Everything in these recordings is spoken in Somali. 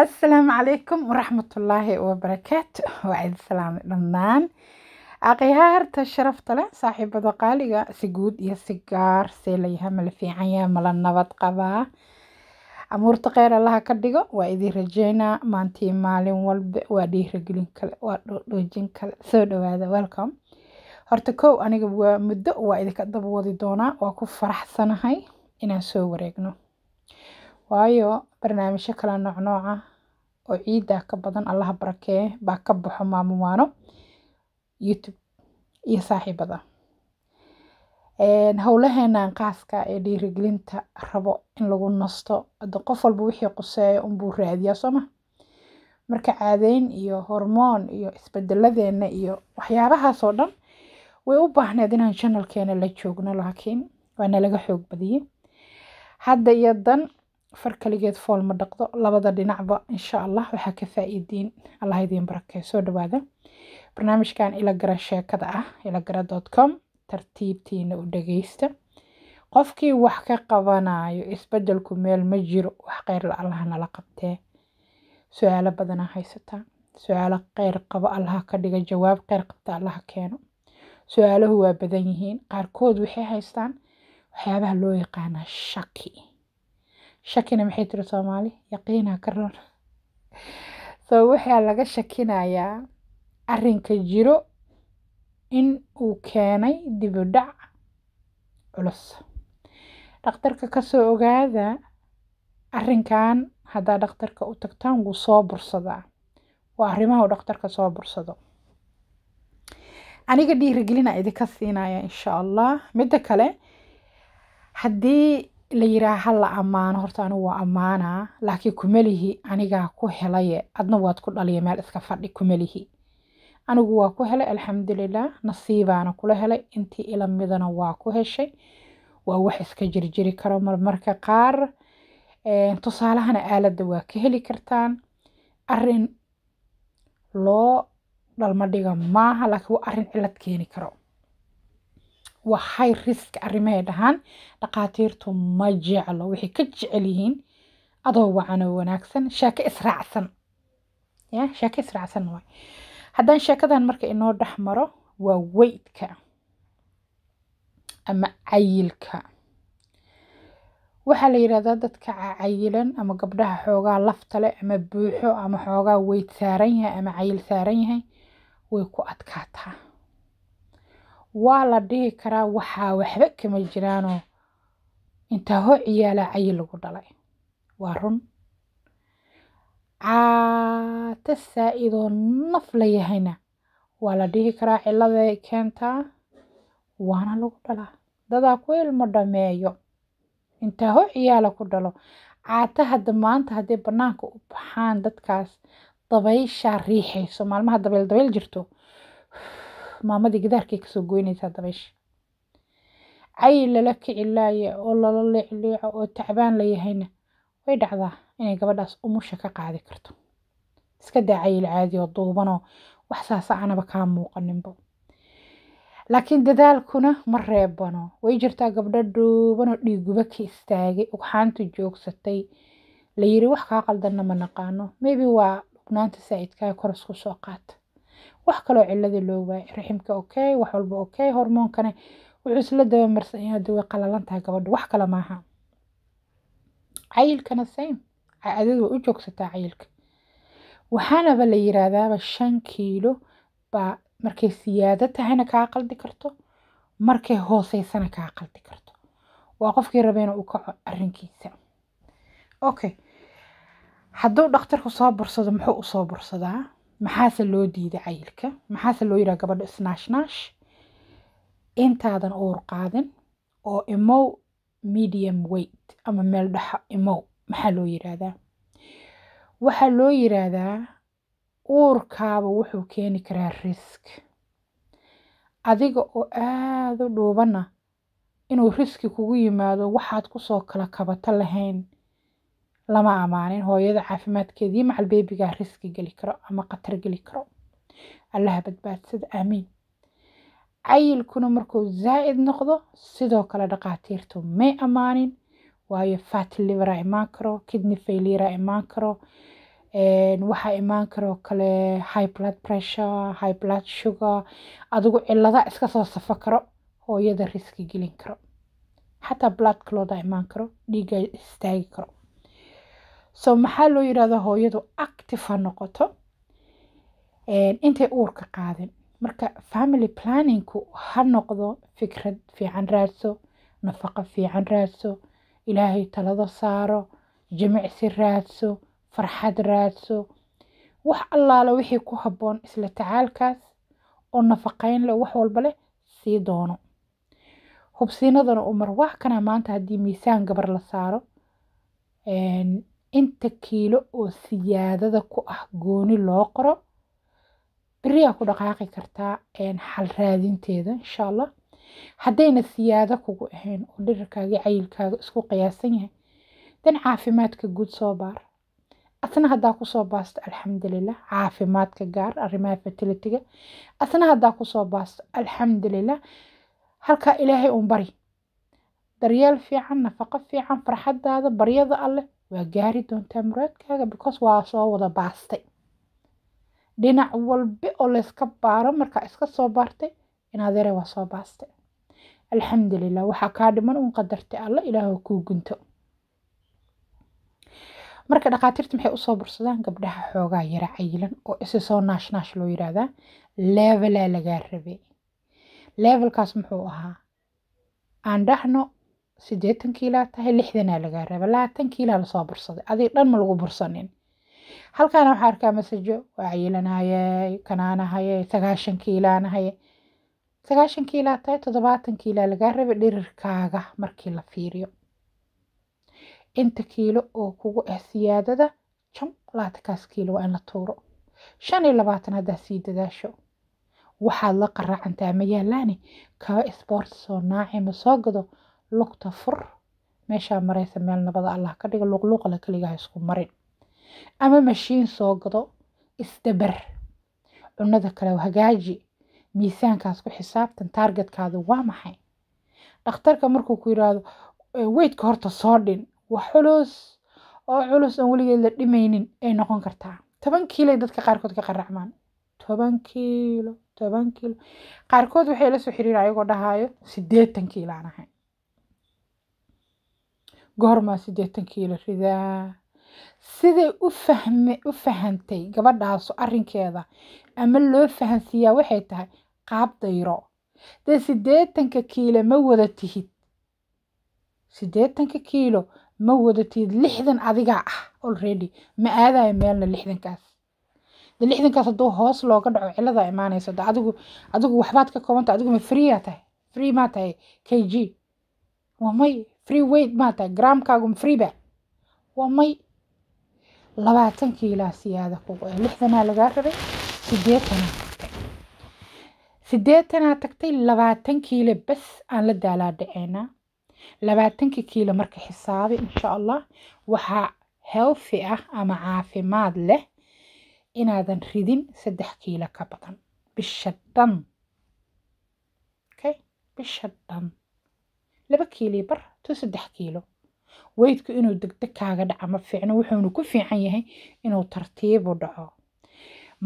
asalaamu calaykum waraxmatullaahi wabarakaatu waa cid salaame dhamaan akhyaarta sharafta leh saaxiibada qaaliga si guud iyo si gaar see mala fiican yaha mala nabad qabaa amuurta kheyr allaha ka dhigo waa idiin rajeynaa maantii maalin walba waa dhiiragelin kale waa dhoodhoojin kale soo dhawaada welcom horta kow aniga waa muddo waa idinka daba wadi doonaa waa ku faraxsanahay inaan soo wareegno waayo barnaamijya kala nooc nooc ah oo ciida ka badan allaha barakeeye baa ka baxo maalmo waano youtube iyo saaxiibada howlaheenan qaaska ee dhiirigelinta rabo in lagu nasto hadda qof walba wixii quseeyo unbuu raadiyaa sooma marka caadeyn iyo hormoon iyo isbedeladeena iyo waxyaabahaasoo dhan way u baahneed inaan janalkeena la joogno laakiin waa nalaga xoog badiyey hadda iyo dan far kaligeed fool ma dhaqdo labada dhinacba insha allah waxaa ka faa'iidiin allah idiin barakee soo dhawaada barnaamijkan ilagara sheekada ah ilagara com tartiibtiina u dhageysta qofkii wax ka qabanayo isbedelku meel ma jiro wax kheyr la allaha nala qabtee su-aalo badanaa haysataa su-aalo kheyr qabo allaha ka dhiga jawaab kheyr qabta allaha keeno su-aaluhu waa badan yihiin qaarkood waxay haystaan waxyaabaha loo yaqaana shaki shakina maxay tiri soomaali yaqiina ka roon so waxaa laga shakinayaa arinka jiro in uu keenay dib dhac culus dhakhtarka kasoo ogaada arinkan haddaa dhaktarka u tagtaan wuu soo bursadaa waa arrimaha uu dhakhtarka soo bursado aniga dhiirigelina idinka siinaya insha allah midda kale haddii la yiraha hala ammaano horta anigu waa ammaanaa laakiin kumelihi anigaa ku helaye adna waad ku dhaliya meel iska fadhi kumelihi anigu waa ku helay alxamdulilah nasiibaana kula helay intii ila midana waa ku heshay waa wax iska jirjiri karo marmarka qaar tusaalahana aaladda waa ka heli kartaan arin loo dhalmadhiga maaha laakiin waa arin cilad keeni karo waa high risk arrimahay dhahaan dhaqaatiirtu ma jeclo waxay ka jecel yihiin adoo wacano wanaagsan shaako israacsan ya shaako israacsan waay haddaan sheekadan marka inoo dhex maro waa weydka ama cayilka waxaa la yidhahdaa dadka cayilan ama gabdhaha xoogaa lafta laftale ama buuxo ama xoogaa weyd saaran yahay ama cayil saaran yahay way ku adkaataa waa la dhihi karaa waxaa waxba kama jiraanoo intaa hoo ciyaala cayi lagu dhalay waa run caata saa-idoo naf la yahayna waa la dhihi karaa cilladay keentaa waana lagu dhalaa dadaa ku ilmo dhameeyo intaa hoo ciyaala ku dhalo caata hadda maanta haddii bannaanka u baxaan dadkaas dabayshaa riixayso maalmaha dabayl dabayl jirto maalmadii gidaarkay kasoo goynaysaa dabaysha cayil lala kici laaya oo lala leecleeco oo tacbaan la yahayna way dhacdaa inay gabadhaas umusha ka qaadi karto iska daa cayil caadi oo duubanoo wax saasa anaba kaa muuqaninbo laakiin dadaalkuna ma reebano way jirtaa gabdho dhuubanoo dhiiguba ka istaagay ugxaanta joogsatay layiri wax kaa qaldanna ma naqaano maybe waa dhugnaanta saa'idkaa kor isku soo qaata wax kaloo cilada loo waayay raximka okay wax walba okay hormoonkana wuxuu isla dabamarsan yahay hadda way qalalan tahay gabadha wax kale maaha cayilkana same cadadu way u joogsataa cayilka waxaanaba la yiraahdaaba shan kiilo baa markay siyaado tahayna kaa qaldi karto markay hooseysana kaa qaldi karto waa qofkii rabeena uu kaco arrinkiisa okay hadduu dhakhtarku soo bursado muxuu usoo bursadaa maxaase loo diiday cayilka maxaase loo yidhaha gabadha snashnash intaadan uur qaadin oo imow medium weight ama meel dhaxa imow maxaa loo yidhaahdaa waxaa loo yidhaahdaa uurkaaba wuxuu keeni karaa risk adiga oo aada u dhuubana inuu riski kugu yimaado waxaad kusoo kala kabato lahayn lama amaanin hooyada caafimaadkeeda iyo macal beebigaa riski geli karo ama khatar geli karo allaha badbaadsada aamiin cayilkuna markuu zaa'id noqdo sidoo kale dhaqaatiirtu may ammaanin waayo fatty liveraa imaan karo kidney failurea imaan karo waxaa imaan karoo kale high blood pressure high blood sugar adigu cilada iska soo safo karo hooyada riski gelin karo xataa blood clooda imaan karo dhiigga istaagi karo so maxaa loo yirahda hooyadu active ha noqoto intay uurka qaadin marka family planningku ha noqdo fikrad fiican raadso nafaqo fiican raadso ilaahay talado saaro jimicsi raadso farxad raadso wax allaale wixii ku haboon isla tacaalkaas oo nafaqayn leh wax walba leh sii doono hubsiinadana umar wax kana maanta haddii miisaan gabar la saaro inta kiilo oo siyaadada ku ah gooni loo qoro beriyaa ku dhaqaaqi kartaa xal raadinteeda insha allah haddayna siyaado kugu ahayn oo dhirirkaaga cayilkaaga isku qiyaasan yahay dan caafimaadka guud soo baar asna haddaa kusoo baasto alxamdulilah caafimaadka gaar arrimaha fatilitiga asna haddaa kusoo baasto alxamdulilah halkaa ilaahay uun bari daryeel fiican nafaqo fiican farxadaada baryada alleh waa gaari doontaa muraadkaaga because waa soo wada baastay dhinac walbe oo layska baaro markaa iska soo baartay inadeere waa soo baastay alxamdulilah waxaa kaa dhiman un qadartay alla ilaahoo kuu gunto marka dhaqaatiirta maxay usoo bursadaan gabdhaha xoogaa yara cayilan oo isi soo nash loo yiraahdaa leevelaa lagaa rabay levelkaas muxuu ahaa aan dhahno sideetan kiilaa tahay lixdanaa lagaa raba labaatan kiilaa lasoo bursaday adig dhan ma lagu bursanin halkaana waxaa arkaa masajo waa cayilanayay kanaanahayay sagaashan kiilaanahayay sagaashan kiilaa tahay toddobaatan kiilaa lagaa raba dhirirkaaga markii la fiiriyo inta kiilo oo kugu ah siyaadada jam laatakaas kiilo waa in la tuuro shan iyo labaatan haddaa sii dadaasho waxaad la qaracantaa mayaalaani kaba isboort soo naaci ma soo gado lugta fur meeshaa mareysa meel nabada allah ka dhiga luuqluuqala keligaha isku marin ama mashiin soo gado isdaber cunada kale hagaaji miisaankaas ku xisaabtan taargetkaadu waa maxay dhakhtarka markuu ku yiraahdo weydka horta soo dhin wax culus oo culus aan weligeed la dhimaynin ay noqon kartaa toban kiiloay dadka qaarkood ka qaracmaan toban kiilo toban kiilo qaarkood waxay la soo xiriir ayagoo dhahaayo siddeetan kiilo aan ahay goormaa sideetan kiilo ridaa siday u fahme fahantay gabadhaasu arinkeeda ama loo fahansiiyaa waxay tahay qaab dayro dee siddeetanka kiilo ma wada tihid sideetanka kiilo ma wada tihid lixdan adigaa ah already ma aadayo meelna lixdankaas de lixdankaas hadduu hoos looga dhaco cilladaa imaanaysa de adigu adigu waxbaad ka koobanta adigu ma free yaa tahay free maa tahay k g waa may free weyt baa tahay graamkaagum freeba waa may labaatankii ilaa ah siyaada kugu ee lixdanaa lagaa rabay sideetanaa sideetanaa tagtay labaatan kiile bas aan la daalaa dhaceynaa labaatanki kiilo marka xisaabay insha allah waxaa healthy ah ama caafimaad leh inaadan ridin saddex kiilo ka badan bisha dhan okay bisha dhan laba kiilii bar to saddex kiilo weydku inuu degdeg kaaga dhaca ma fiicno wuxuunu ku fiican yahay inuu tartiibu dhaco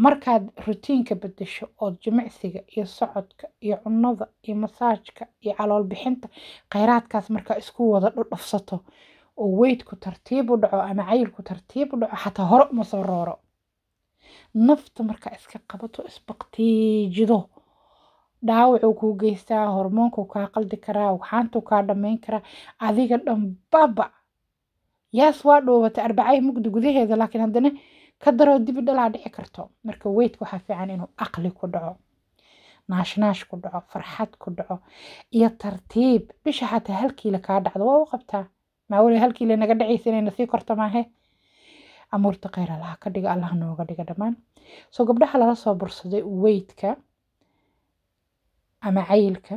markaad rutiinka bedesho ood jimicsiga iyo socodka iyo cunnada iyo masaajka iyo calool bixinta khayraadkaas markaa isku wada dhudhufsato oo weydku tartiibu dhaco ama cayilku tartiibu dhaco xataa hore uma soo rooro nafta markaa iska qabato isbaktiijido dhaawac kuu geystaa hormoonku kaa qaldi karaa waxaantu kaa dhammayn karaa adiga dhanbaba yaas waa dhoobatay arbacay mugdi gudaheeda laakiin haddana ka daroo dibi dhalaa dhici karto marka weydka waxaa fiican inuu aqli ku dhaco naashnaash ku dhaco farxad ku dhaco iyo tartiib bisha xataa halkiila kaa dhacdo waa u qabtaa maa weli hal naga dhacaysa inayna sii korto maahe amuurta kheyr allaha ka dhiga allaha nooga dhiga dhammaan soo gabdhaha lala soo bursaday weydka ama cayilka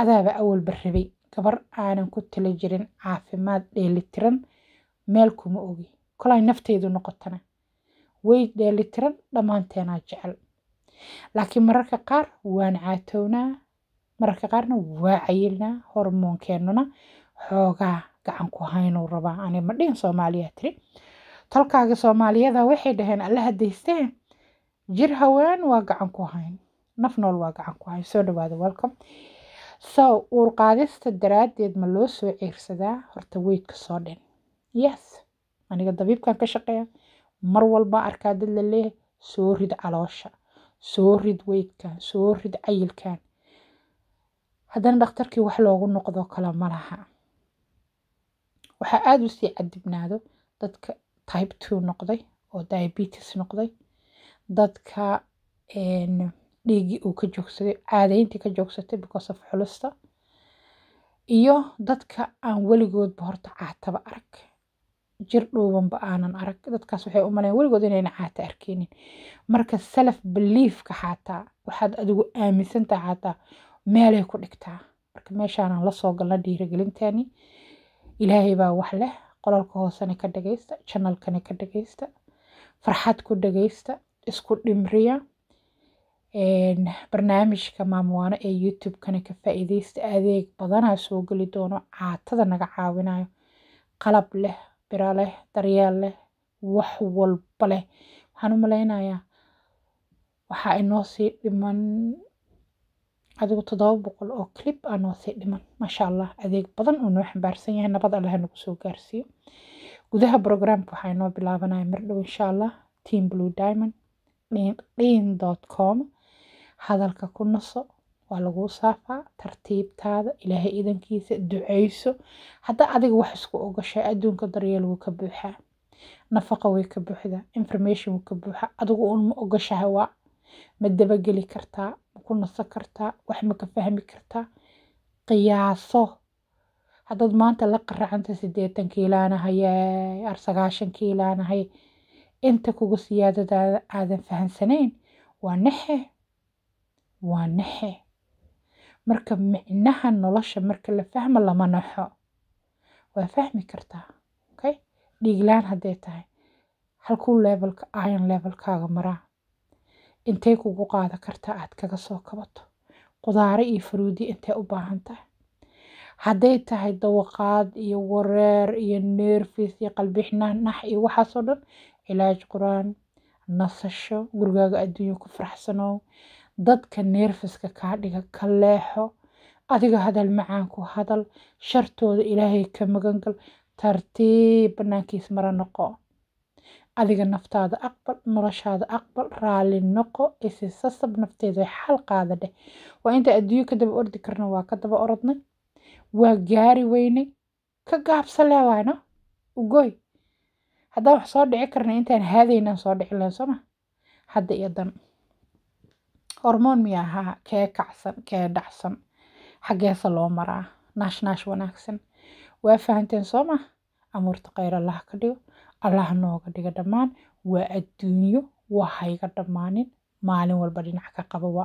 adaaba awalba rabay gabar aanan ku tala jirin caafimaad dheelitiran meel kuma ogi kolay nafteedu noqotana way dheelitiran dhammaanteenaa jecel laakiin mararka qaar waan caatownaa mararka qaarna waa cayilnaa hormoonkeenuna xoogaa gacan ku haynuu rabaa ani ma dhihin soomaaliya tiri tolkaaga soomaaliyada waxay dhaheen alla daysteen jir haween waa gacan ku hayn naf nool waa gacan ku hayo soo dhawaada welcome so uur qaadista daraaddeed ma loo soo ceyrsadaa horta weydka soo dhan yes aniga dabiibkan ka shaqeeya mar walba arkaa dad la leeyahay soo rid caloosha soo rid weydkan soo rid cayilkan haddana dhakhtarkii wax loogu noqdo kale ma laha waxaa aada u sii cadibnaado dadka type two noqday oo diabetes noqday dadka dhiiggii uu ka joogsaday caadayntii ka joogsatay because of xulista iyo dadka aan weligoodba horta caataba arag jir dhuubanba aanan arag dadkaas waxay u malayn weligood inayna caata arkeynin marka self beliefka xaataa waxaad adigu aaminsantaha xaataa meelay ku dhigtaa marka meeshaanaan lasoo galna dhiirigelinteeni ilaahay baa wax leh qolalka hoosena ka dhagaysta janalkana ka dhagaysta farxad ku dhagaysta isku dhimriya barnaamijka Mama ee YouTube-kana ka faaiideysta adeeg badanaa soo geli doono caatada naga caawinayo qalab leh bira leh daryeel leh wax walba leh waxaan u maleynayaa waxaa inoo sii dhiman adigu toddoba boqol oo clip aa noo sii dhiman maasha allah adeeg badan uu noo xambaarsan yahay nabad allah nagu soo gaarsiiyo gudaha brograamka waxaa inoo bilaabanaya mar dhow insha allah team blue diamond clean.com hadalka ku naso waa laguu saafaa tartiibtaada ilaahay idankiisa ducayso haddaa adiga wax isku ogashaa adduunka daryeel wuu ka buuxaa nafaqa way ka buuxdaa information wuu ka buuxaa adigu unma ma ogashaha ma dabageli kartaa ma ku naso kartaa wax ma ka fahmi kartaa qiyaaso haddaad maanta la qaracanta sideetan kiilaanahayay ar sagaashan kiilaanahay inta kugu siyaadada aadan fahansanayn waa naxe waa naxe marka micnaha nolosha marka la fahmo lama naxo waa fahmi kartaa okay dhiiglaan hadday tahay halkuu levelka iron levelkaaga maraa intay kugu qaada kartaa aad kaga soo kabato qudaare iyo faruudi intay u baahan tahay hadday tahay dawaqaad iyo wareer iyo neerfis iyo qalbixnaan nax iyo waxaasoo dhan cilaaj qur-aan nasasho gurigaaga adduunya ku faraxsanow dadka neerfaska kaa dhiga ka leexo adiga hadal macaanku hadal shartooda ilaahay ka magangal tartiib banaankiis mara noqo adiga naftaada aqbal noloshaada aqbal raali noqo isi sasab nafteeda xalqaada dheh waa inta adduunyo ka daba ordi karna waa ka daba orodnay waa gaari weynay ka gaabsa leewayno ugoy haddaan wax soo dhici karna intaan haadaynaan soo dhici lahayn sooma hadda iyo dan hormoon miya ahaa kee kacsan kee dhacsan xaggeese loo maraa naashnaash wanaagsan waa fahanteen soo mah amuurta kheyr allah ka dhigo allah nooga dhiga dhammaan waa adduunyo wahayga dhammaanin maalin walba dhinac ka qabawa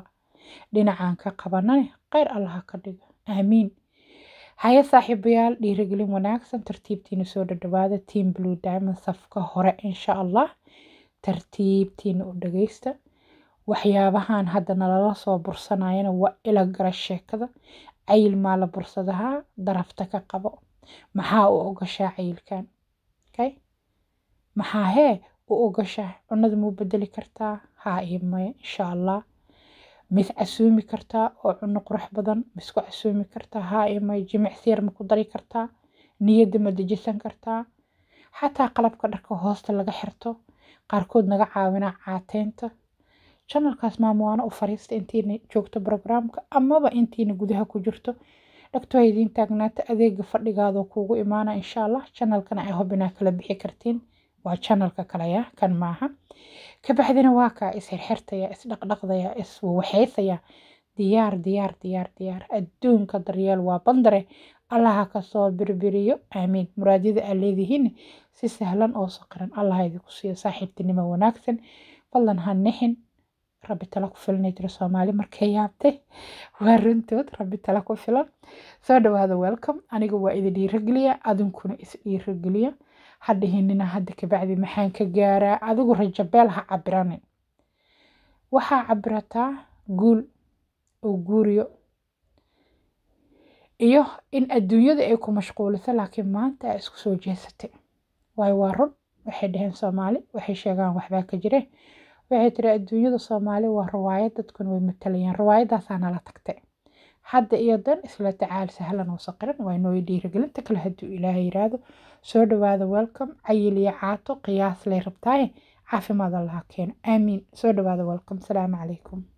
dhinacaan ka qabanane khayr allah ka dhigo aamiin haya saaxiibayaal dhiirigelin wanaagsan tartiibtiina soo dhadhawaada team blue diamond safka hore insha allah tartiibtiina u dhagaysta waxyaabahan hadda nalala soo bursanayana waa ila gara sheekada maa la bursadahaa darafta ka qabo maxaa u ogashaa cayilkan kay maxaa hee u ogashaa cunada muu bedeli kartaa haa iyo maya insha allah mid casuumi kartaa oo cuno qurux badan misku casuumi kartaa haa iyo maya jimicsiyer maku dari kartaa niyadda ma dejisan kartaa xataa qalabka dharka hoosta laga xirto qaarkood naga caawinaa caateynta channelkaas maamo u fariista intiina joogto brograamka amaba intiina gudaha ku jirto dhagto ay taagnaata adeega fadhigaadoo kuugu imaana insha allah channelkana ay hubinaa kala bixi kartiin waa channelka kalaya kan maaha kabaxdina waa kaa isxirxirtaya isdhaqdhaqdaya iswawaxeysaya diyaar diyaar diyaar diyaar adduunka daryeel waa bandare allaha kasoo birbiriyo aamiin muraadyada aa leedihiin si sahlan oo saqiran allah idinku siiyo saaxiibtinimo wanaagsan fadlan ha nixin rabbi tala ku filanay jiro soomaali markay yaabtay waa runtood rabbi tala ku filan soo dhawaada welcome aniga waa idi dhiirogeliya adinkuna is dhiirogeliya ha dhihinina hadda kabacdi maxaan ka gaaraa adigu rajabeel ha cabiranin waxaa cabirataa guul oo guuriyo iyo in adduunyada ay ku mashquuliso laakiin maanta aa isku soo jeesatay waayo waa run waxay dhaheen soomaali waxay sheegaan waxbaa ka jireen waxay tiri adduunyada soomaali waa riwaayad dadkuna way matalayaan riwaayadaasaa nala tagtay hadda iyo dan isla tacaal sahlan oo saqiran waa inoo dhiiragelinta kale hadduu ilaahay yiraahdo soo dhawaada welcome cayil iyo caato qiyaas lay rabtaaye caafimaad allaha keeno aamiin soo dhawaada welcom asalaamu calaykum